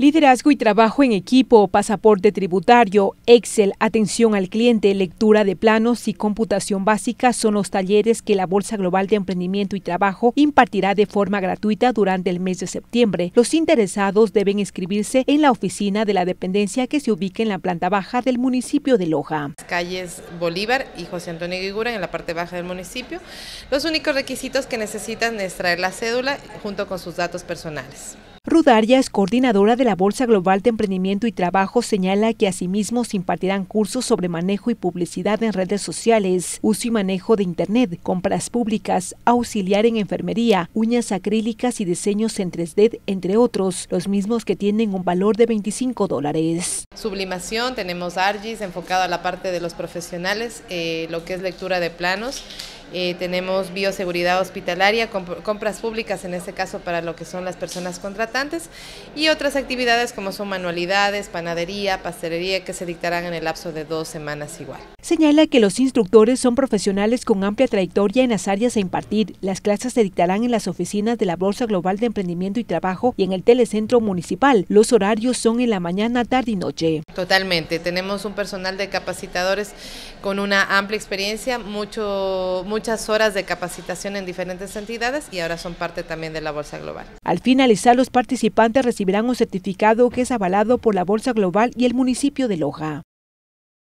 Liderazgo y trabajo en equipo, pasaporte tributario, Excel, atención al cliente, lectura de planos y computación básica son los talleres que la Bolsa Global de Emprendimiento y Trabajo impartirá de forma gratuita durante el mes de septiembre. Los interesados deben inscribirse en la oficina de la dependencia que se ubica en la planta baja del municipio de Loja. Calles Bolívar y José Antonio Guigura en la parte baja del municipio. Los únicos requisitos que necesitan es traer la cédula junto con sus datos personales. Rudaria es coordinadora de la Bolsa Global de Emprendimiento y Trabajo, señala que asimismo se impartirán cursos sobre manejo y publicidad en redes sociales, uso y manejo de Internet, compras públicas, auxiliar en enfermería, uñas acrílicas y diseños en 3D, entre otros, los mismos que tienen un valor de 25 dólares. Sublimación, tenemos ARGIS enfocado a la parte de los profesionales, eh, lo que es lectura de planos eh, tenemos bioseguridad hospitalaria, compras públicas en este caso para lo que son las personas contratantes y otras actividades como son manualidades, panadería, pastelería que se dictarán en el lapso de dos semanas igual. Señala que los instructores son profesionales con amplia trayectoria en las áreas a impartir. Las clases se dictarán en las oficinas de la Bolsa Global de Emprendimiento y Trabajo y en el Telecentro Municipal. Los horarios son en la mañana, tarde y noche. Totalmente, tenemos un personal de capacitadores con una amplia experiencia, mucho muchas horas de capacitación en diferentes entidades y ahora son parte también de la Bolsa Global. Al finalizar, los participantes recibirán un certificado que es avalado por la Bolsa Global y el municipio de Loja.